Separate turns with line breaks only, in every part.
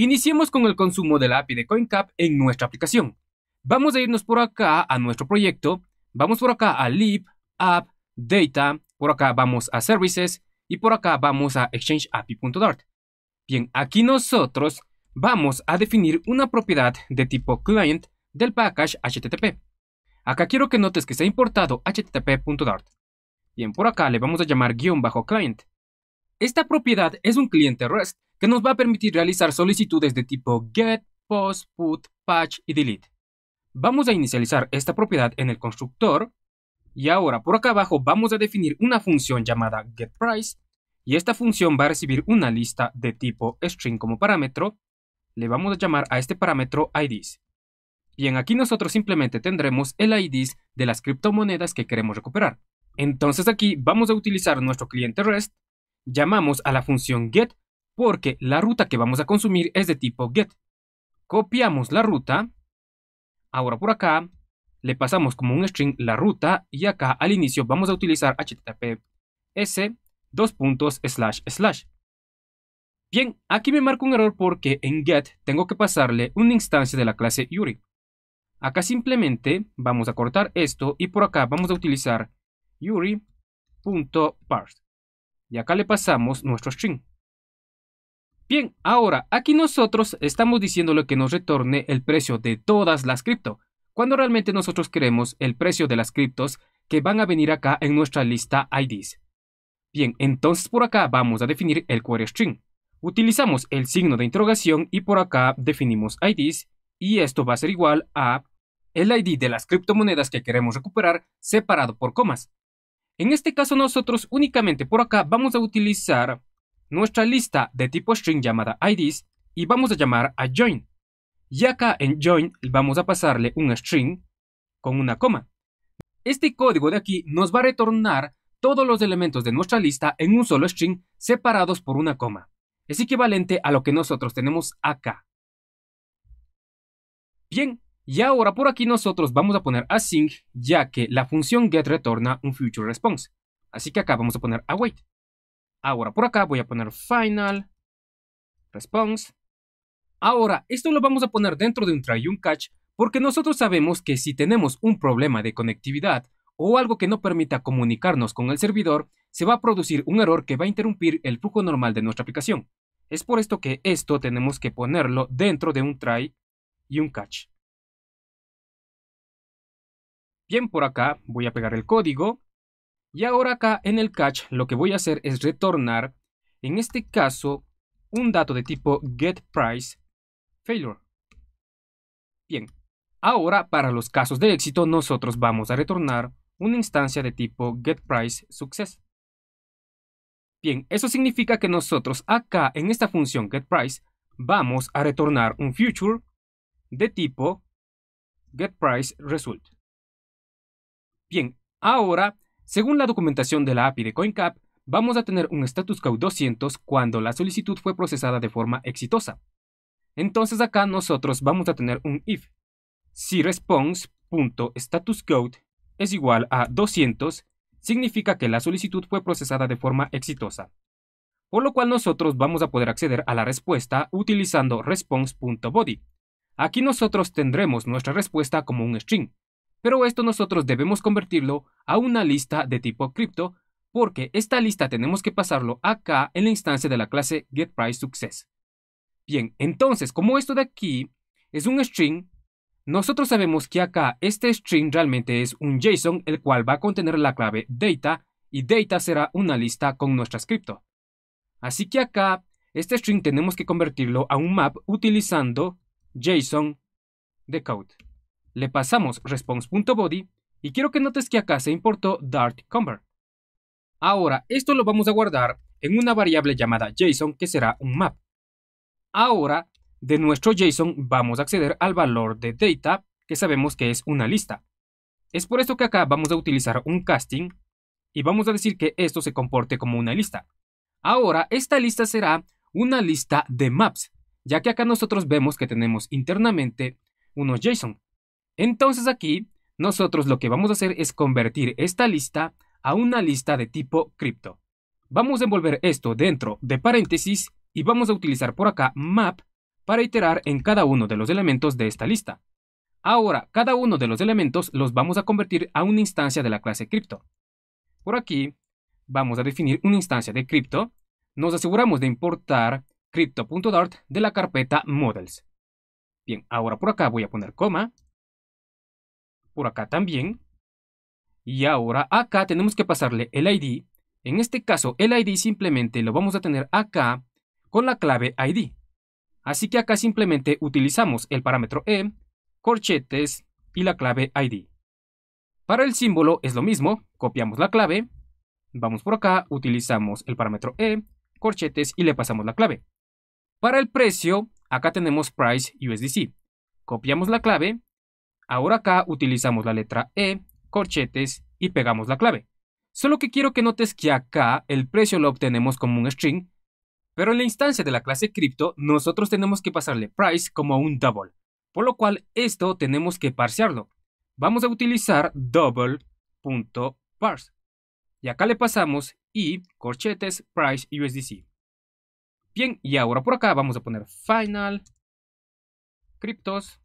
Iniciemos con el consumo de la API de CoinCap en nuestra aplicación. Vamos a irnos por acá a nuestro proyecto, vamos por acá a Lib, App, Data, por acá vamos a Services y por acá vamos a ExchangeAPI.dart. Bien, aquí nosotros vamos a definir una propiedad de tipo client del package HTTP. Acá quiero que notes que se ha importado http.dart. Bien, por acá le vamos a llamar guión bajo client. Esta propiedad es un cliente REST que nos va a permitir realizar solicitudes de tipo get, post, put, patch y delete. Vamos a inicializar esta propiedad en el constructor y ahora por acá abajo vamos a definir una función llamada getPrice y esta función va a recibir una lista de tipo string como parámetro. Le vamos a llamar a este parámetro IDs. en aquí nosotros simplemente tendremos el IDs de las criptomonedas que queremos recuperar. Entonces aquí vamos a utilizar nuestro cliente REST, llamamos a la función get porque la ruta que vamos a consumir es de tipo get. Copiamos la ruta, ahora por acá, le pasamos como un string la ruta y acá al inicio vamos a utilizar https dos puntos slash slash. Bien, aquí me marco un error porque en get tengo que pasarle una instancia de la clase URI. Acá simplemente vamos a cortar esto y por acá vamos a utilizar URI.parse. Y acá le pasamos nuestro string. Bien, ahora, aquí nosotros estamos diciendo lo que nos retorne el precio de todas las cripto, cuando realmente nosotros queremos el precio de las criptos que van a venir acá en nuestra lista IDs. Bien, entonces por acá vamos a definir el query string. Utilizamos el signo de interrogación y por acá definimos IDs y esto va a ser igual a el ID de las criptomonedas que queremos recuperar separado por comas. En este caso nosotros únicamente por acá vamos a utilizar nuestra lista de tipo string llamada IDs y vamos a llamar a join. Y acá en join vamos a pasarle un string con una coma. Este código de aquí nos va a retornar todos los elementos de nuestra lista en un solo string separados por una coma. Es equivalente a lo que nosotros tenemos acá. Bien, y ahora por aquí nosotros vamos a poner async ya que la función get retorna un future response. Así que acá vamos a poner await. Ahora por acá voy a poner final response. Ahora, esto lo vamos a poner dentro de un try y un catch porque nosotros sabemos que si tenemos un problema de conectividad o algo que no permita comunicarnos con el servidor, se va a producir un error que va a interrumpir el flujo normal de nuestra aplicación. Es por esto que esto tenemos que ponerlo dentro de un try y un catch. Bien, por acá voy a pegar el código y ahora acá en el catch lo que voy a hacer es retornar, en este caso, un dato de tipo getPriceFailure. Bien, ahora para los casos de éxito nosotros vamos a retornar una instancia de tipo getPriceSuccess. Bien, eso significa que nosotros acá en esta función getPrice vamos a retornar un future de tipo getPriceResult. Bien, ahora según la documentación de la API de CoinCap, vamos a tener un status code 200 cuando la solicitud fue procesada de forma exitosa. Entonces acá nosotros vamos a tener un if. Si response.statuscode es igual a 200, significa que la solicitud fue procesada de forma exitosa. Por lo cual nosotros vamos a poder acceder a la respuesta utilizando response.body. Aquí nosotros tendremos nuestra respuesta como un string. Pero esto nosotros debemos convertirlo a una lista de tipo cripto porque esta lista tenemos que pasarlo acá en la instancia de la clase getPriceSuccess. Bien, entonces, como esto de aquí es un string, nosotros sabemos que acá este string realmente es un JSON, el cual va a contener la clave data, y data será una lista con nuestra cripto. Así que acá, este string tenemos que convertirlo a un map utilizando JSON decode. Le pasamos response.body y quiero que notes que acá se importó Dart Ahora, esto lo vamos a guardar en una variable llamada JSON que será un map. Ahora, de nuestro JSON vamos a acceder al valor de data que sabemos que es una lista. Es por esto que acá vamos a utilizar un casting y vamos a decir que esto se comporte como una lista. Ahora, esta lista será una lista de maps, ya que acá nosotros vemos que tenemos internamente unos JSON. Entonces aquí, nosotros lo que vamos a hacer es convertir esta lista a una lista de tipo cripto. Vamos a envolver esto dentro de paréntesis y vamos a utilizar por acá map para iterar en cada uno de los elementos de esta lista. Ahora, cada uno de los elementos los vamos a convertir a una instancia de la clase cripto. Por aquí, vamos a definir una instancia de cripto. Nos aseguramos de importar crypto.dart de la carpeta models. Bien, ahora por acá voy a poner coma por acá también. Y ahora acá tenemos que pasarle el ID. En este caso, el ID simplemente lo vamos a tener acá con la clave ID. Así que acá simplemente utilizamos el parámetro E, corchetes y la clave ID. Para el símbolo es lo mismo, copiamos la clave, vamos por acá, utilizamos el parámetro E, corchetes y le pasamos la clave. Para el precio, acá tenemos price USDC. Copiamos la clave, Ahora acá utilizamos la letra E, corchetes y pegamos la clave. Solo que quiero que notes que acá el precio lo obtenemos como un string, pero en la instancia de la clase cripto nosotros tenemos que pasarle price como un double, por lo cual esto tenemos que parsearlo. Vamos a utilizar double.parse y acá le pasamos i corchetes price USDC. Bien, y ahora por acá vamos a poner final Cryptos.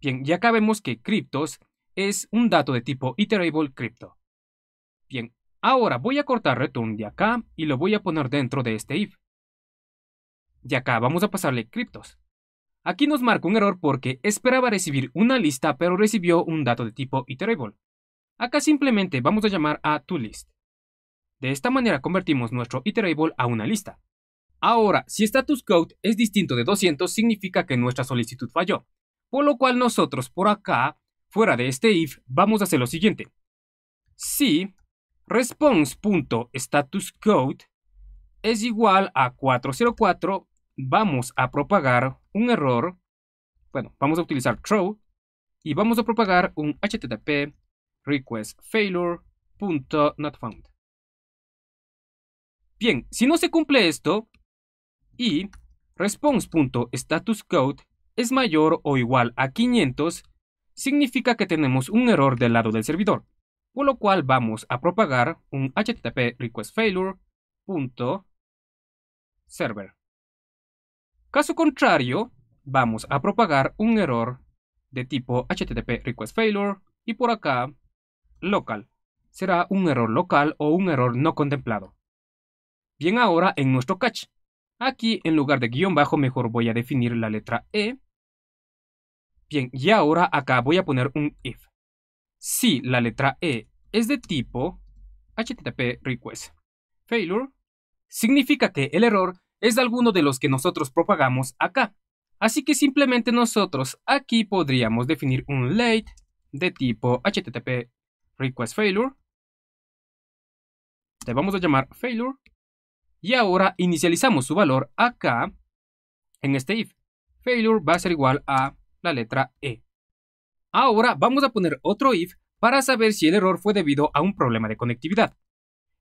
Bien, ya vemos que cryptos es un dato de tipo iterable crypto. Bien, ahora voy a cortar return de acá y lo voy a poner dentro de este if. Y acá vamos a pasarle cryptos. Aquí nos marca un error porque esperaba recibir una lista pero recibió un dato de tipo iterable. Acá simplemente vamos a llamar a toList. De esta manera convertimos nuestro iterable a una lista. Ahora, si status code es distinto de 200 significa que nuestra solicitud falló por lo cual nosotros por acá, fuera de este if, vamos a hacer lo siguiente. Si response.statusCode es igual a 404, vamos a propagar un error. Bueno, vamos a utilizar throw y vamos a propagar un http request failure .not found. Bien, si no se cumple esto y response.statusCode es mayor o igual a 500, significa que tenemos un error del lado del servidor, por lo cual vamos a propagar un http request failure .server. Caso contrario, vamos a propagar un error de tipo http request failure y por acá local. Será un error local o un error no contemplado. Bien ahora en nuestro catch. Aquí en lugar de guión bajo mejor voy a definir la letra E Bien, y ahora acá voy a poner un if. Si la letra E es de tipo HTTP request failure, significa que el error es de alguno de los que nosotros propagamos acá. Así que simplemente nosotros aquí podríamos definir un late de tipo HTTP request failure. le vamos a llamar failure. Y ahora inicializamos su valor acá en este if. Failure va a ser igual a la letra E. Ahora vamos a poner otro if para saber si el error fue debido a un problema de conectividad.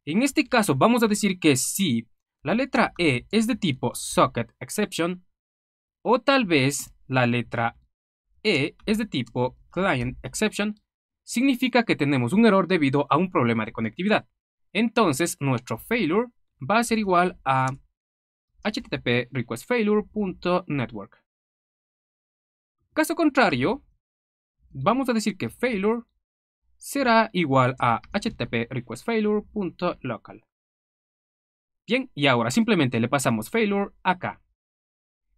En este caso vamos a decir que si la letra E es de tipo socket exception o tal vez la letra E es de tipo client exception, significa que tenemos un error debido a un problema de conectividad. Entonces nuestro failure va a ser igual a http requestfailure.network. Caso contrario, vamos a decir que failure será igual a http requestFailure.local. Bien, y ahora simplemente le pasamos failure acá.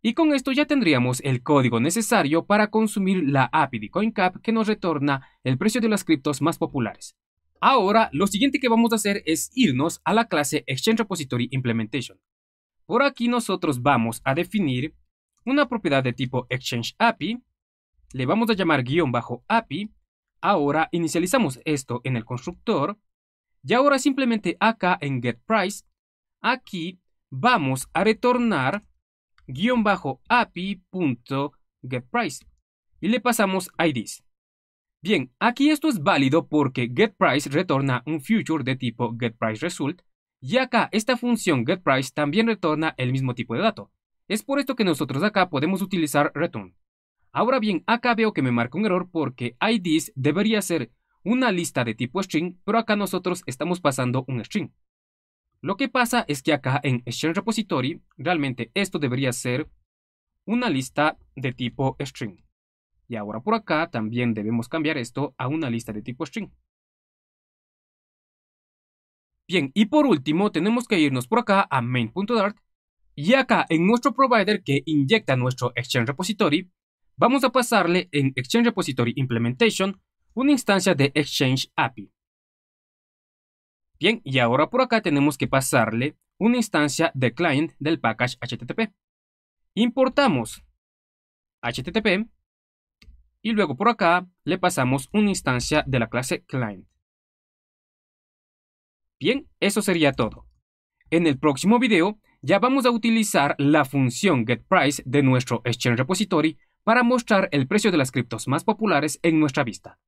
Y con esto ya tendríamos el código necesario para consumir la API de CoinCap que nos retorna el precio de las criptos más populares. Ahora, lo siguiente que vamos a hacer es irnos a la clase Exchange Implementation. Por aquí nosotros vamos a definir una propiedad de tipo Exchange API le vamos a llamar guión bajo API, ahora inicializamos esto en el constructor, y ahora simplemente acá en getPrice, aquí vamos a retornar guión bajo API.getPrice y le pasamos IDs. Bien, aquí esto es válido porque getPrice retorna un future de tipo getPriceResult y acá esta función getPrice también retorna el mismo tipo de dato. Es por esto que nosotros acá podemos utilizar return. Ahora bien, acá veo que me marca un error porque IDs debería ser una lista de tipo string, pero acá nosotros estamos pasando un string. Lo que pasa es que acá en Exchange Repository, realmente esto debería ser una lista de tipo string. Y ahora por acá también debemos cambiar esto a una lista de tipo string. Bien, y por último tenemos que irnos por acá a main.dart y acá en nuestro provider que inyecta nuestro Exchange Repository Vamos a pasarle en Exchange Repository Implementation una instancia de Exchange API. Bien, y ahora por acá tenemos que pasarle una instancia de client del package HTTP. Importamos HTTP y luego por acá le pasamos una instancia de la clase client. Bien, eso sería todo. En el próximo video ya vamos a utilizar la función getPrice de nuestro Exchange Repository para mostrar el precio de las criptos más populares en nuestra vista.